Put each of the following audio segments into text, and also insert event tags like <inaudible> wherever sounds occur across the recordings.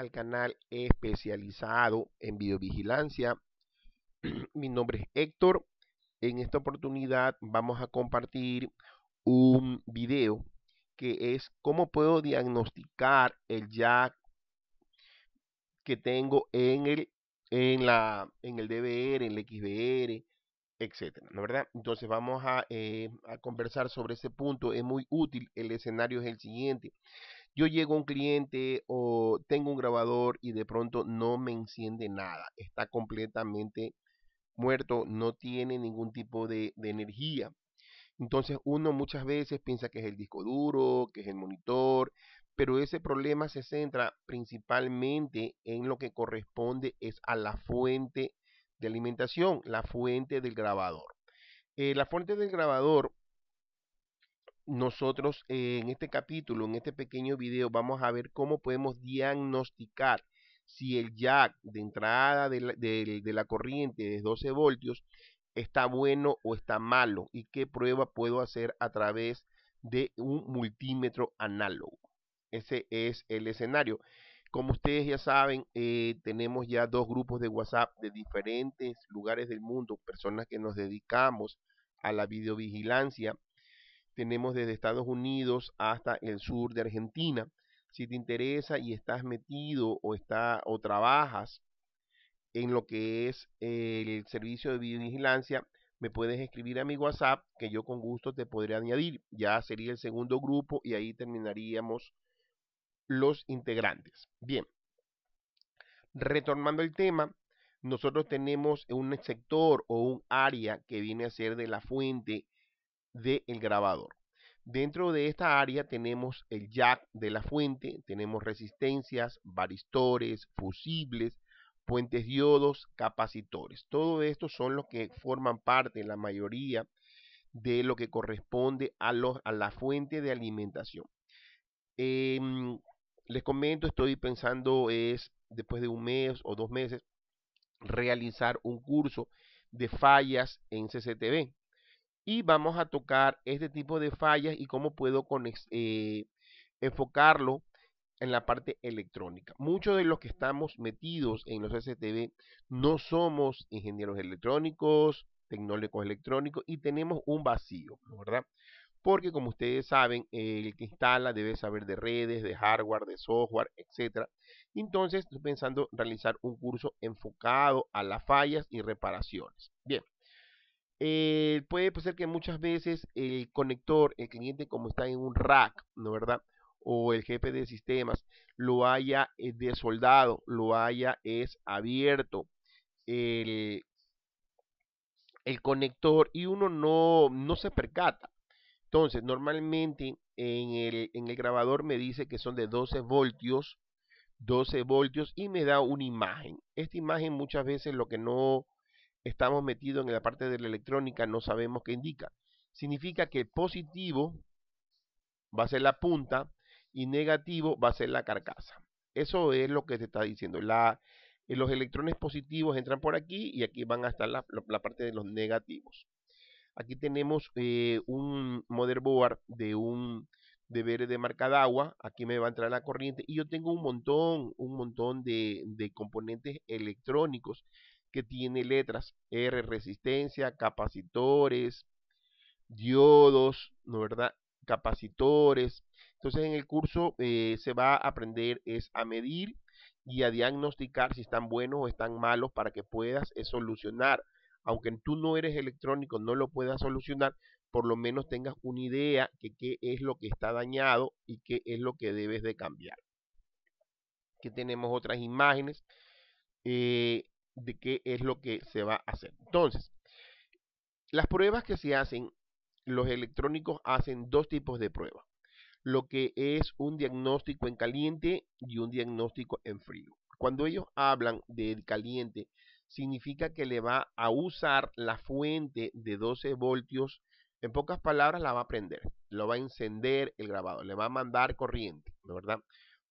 al canal especializado en videovigilancia. <clears throat> Mi nombre es Héctor. En esta oportunidad vamos a compartir un video que es cómo puedo diagnosticar el jack que tengo en el en la en el DVR, en el XBR, etcétera, verdad? Entonces vamos a, eh, a conversar sobre ese punto. Es muy útil. El escenario es el siguiente yo llego a un cliente o tengo un grabador y de pronto no me enciende nada, está completamente muerto, no tiene ningún tipo de, energía. Entonces uno muchas veces piensa que es el disco duro, que es el monitor, pero ese problema se centra principalmente en lo que corresponde es a la fuente de alimentación, la fuente del grabador. Eh, la fuente del grabador nosotros en este capítulo, en este pequeño video, vamos a ver cómo podemos diagnosticar si el jack de entrada de la, corriente de 12 voltios está bueno o está malo y qué prueba puedo hacer a través de un multímetro análogo. Ese es el escenario. Como ustedes ya saben, eh, tenemos ya dos grupos de WhatsApp de diferentes lugares del mundo, personas que nos dedicamos a la videovigilancia tenemos desde Estados Unidos hasta el sur de Argentina. Si te interesa y estás metido o, está, o trabajas en lo que es el servicio de videovigilancia, me puedes escribir a mi WhatsApp que yo con gusto te podría añadir. Ya sería el segundo grupo y ahí terminaríamos los integrantes. Bien, retornando al tema, nosotros tenemos un sector o un área que viene a ser de la fuente del el grabador. Dentro de esta área tenemos el jack de la fuente, tenemos resistencias, varistores, fusibles, puentes diodos, capacitores. Todo esto son los que forman parte, la mayoría, de lo que corresponde a, los, a la fuente de alimentación. Em, les comento, estoy pensando es, después de un mes o dos meses, realizar un curso de fallas en CCTV y vamos a tocar este tipo de fallas y cómo puedo eh, enfocarlo en la parte electrónica. Muchos de los que estamos metidos en los STV no somos ingenieros electrónicos, tecnólogos electrónicos y tenemos un vacío, ¿verdad? Porque como ustedes saben, el que instala debe saber de redes, de hardware, de software, etc. Entonces estoy pensando realizar un curso enfocado a las fallas y reparaciones. Bien. Eh, puede pues, ser que muchas veces el conector, el cliente como está en un rack, ¿no verdad? O el jefe de sistemas lo haya eh, desoldado, lo haya es abierto el, conector y uno no, no se percata. Entonces, normalmente en el, en el grabador me dice que son de 12 voltios, 12 voltios y me da una imagen. Esta imagen muchas veces lo que no estamos metidos en la parte de la electrónica, no sabemos qué indica. Significa que positivo va a ser la punta y negativo va a ser la carcasa. Eso es lo que se está diciendo. La, eh, los electrones positivos entran por aquí y aquí van a estar la, parte de los negativos. Aquí tenemos eh, un motherboard de un deber de marca de agua. Aquí me va a entrar la corriente y yo tengo un montón, un montón de, de componentes electrónicos que tiene letras R resistencia, capacitores, diodos, ¿no verdad? Capacitores. Entonces en el curso eh, se va a aprender es a medir y a diagnosticar si están buenos o están malos para que puedas eh, solucionar. Aunque tú no eres electrónico, no lo puedas solucionar, por lo menos tengas una idea de qué es lo que está dañado y qué es lo que debes de cambiar. que tenemos otras imágenes. Eh, de qué es lo que se va a hacer. Entonces, las pruebas que se hacen, los electrónicos hacen dos tipos de pruebas. Lo que es un diagnóstico en caliente y un diagnóstico en frío. Cuando ellos hablan de caliente, significa que le va a usar la fuente de 12 voltios. En pocas palabras, la va a prender. Lo va a encender el grabado. Le va a mandar corriente, ¿verdad?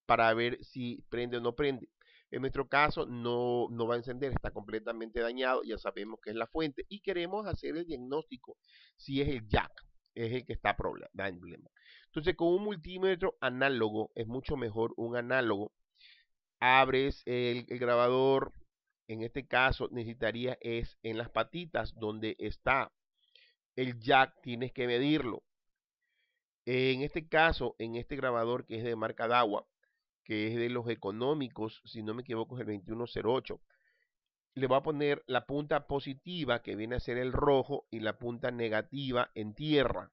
Para ver si prende o no prende. En nuestro caso no, va a encender, está completamente dañado, ya sabemos que es la fuente y queremos hacer el diagnóstico si es el jack, es el que está problema. Entonces con un multímetro análogo es mucho mejor un análogo. Abres el, grabador, en este caso necesitarías es en las patitas donde está el jack, tienes que medirlo. En este caso, en este grabador que es de marca DAWA, que es de los económicos, si no me equivoco es el 2108. Le va a poner la punta positiva que viene a ser el rojo y la punta negativa en tierra.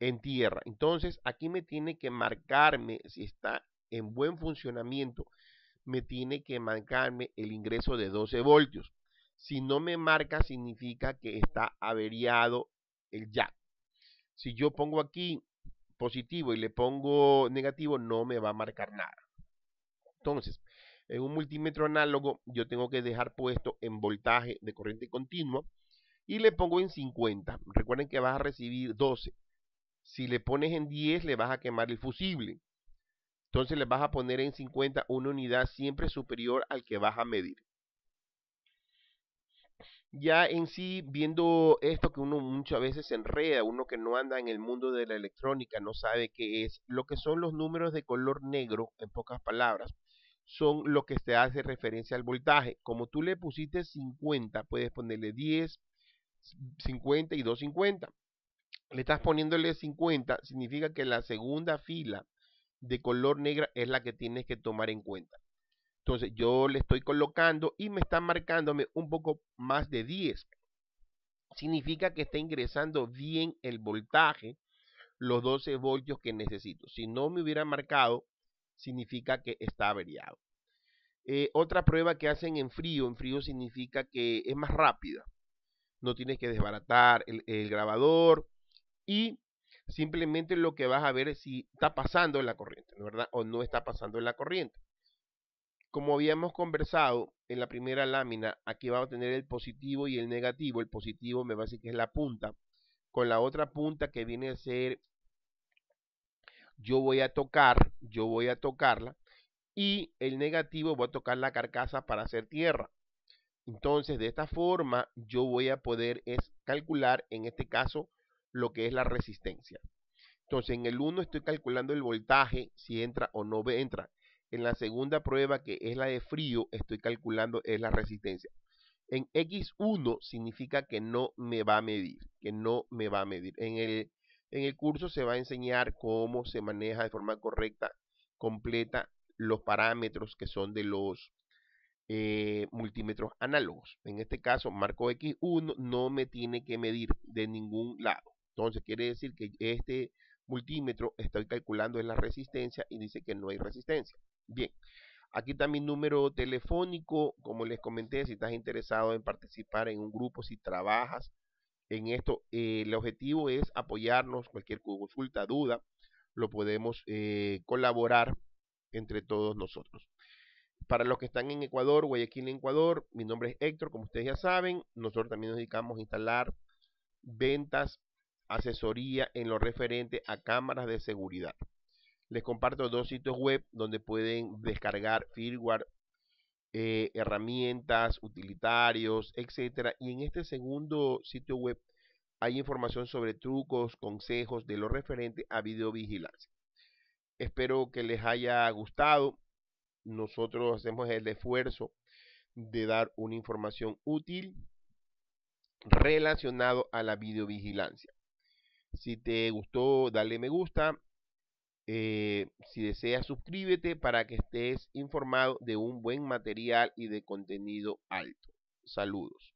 En tierra. Entonces aquí me tiene que marcarme si está en buen funcionamiento. Me tiene que marcarme el ingreso de 12 voltios. Si no me marca significa que está averiado el jack. Si yo pongo aquí positivo y le pongo negativo no me va a marcar nada. Entonces, en un multímetro análogo yo tengo que dejar puesto en voltaje de corriente continua y le pongo en 50. Recuerden que vas a recibir 12. Si le pones en 10 le vas a quemar el fusible. Entonces le vas a poner en 50 una unidad siempre superior al que vas a medir. Ya en sí, viendo esto que uno muchas veces se enreda, uno que no anda en el mundo de la electrónica, no sabe qué es, lo que son los números de color negro, en pocas palabras, son lo que se hace referencia al voltaje. Como tú le pusiste 50, puedes ponerle 10, 50 y 250. Le estás poniéndole 50, significa que la segunda fila de color negra es la que tienes que tomar en cuenta. Entonces yo le estoy colocando y me está marcándome un poco más de 10. Significa que está ingresando bien el voltaje, los 12 voltios que necesito. Si no me hubiera marcado significa que está averiado. Eh, otra prueba que hacen en frío, en frío significa que es más rápida. No tienes que desbaratar el, grabador y simplemente lo que vas a ver es si está pasando en la corriente, ¿verdad? O no está pasando en la corriente. Como habíamos conversado en la primera lámina, aquí va a tener el positivo y el negativo. El positivo me va a decir que es la punta, con la otra punta que viene a ser yo voy a tocar, yo voy a tocarla, y el negativo voy a tocar la carcasa para hacer tierra. Entonces, de esta forma, yo voy a poder es calcular, en este caso, lo que es la resistencia. Entonces, en el 1 estoy calculando el voltaje, si entra o no entra. En la segunda prueba, que es la de frío, estoy calculando es la resistencia. En X1 significa que no me va a medir, que no me va a medir. En el en el curso se va a enseñar cómo se maneja de forma correcta, completa, los parámetros que son de los eh, multímetros análogos. En este caso, marco X1 no me tiene que medir de ningún lado. Entonces, quiere decir que este multímetro estoy calculando en la resistencia y dice que no hay resistencia. Bien, aquí también número telefónico, como les comenté, si estás interesado en participar en un grupo, si trabajas en esto. Eh, el objetivo es apoyarnos, cualquier consulta, duda, lo podemos eh, colaborar entre todos nosotros. Para los que están en Ecuador, Guayaquil, en Ecuador, mi nombre es Héctor, como ustedes ya saben, nosotros también nos dedicamos a instalar ventas, asesoría en lo referente a cámaras de seguridad. Les comparto dos sitios web donde pueden descargar firmware eh, herramientas, utilitarios, etcétera. Y en este segundo sitio web hay información sobre trucos, consejos de lo referente a videovigilancia. Espero que les haya gustado. Nosotros hacemos el esfuerzo de dar una información útil relacionado a la videovigilancia. Si te gustó, dale me gusta, eh, si deseas, suscríbete para que estés informado de un buen material y de contenido alto. Saludos.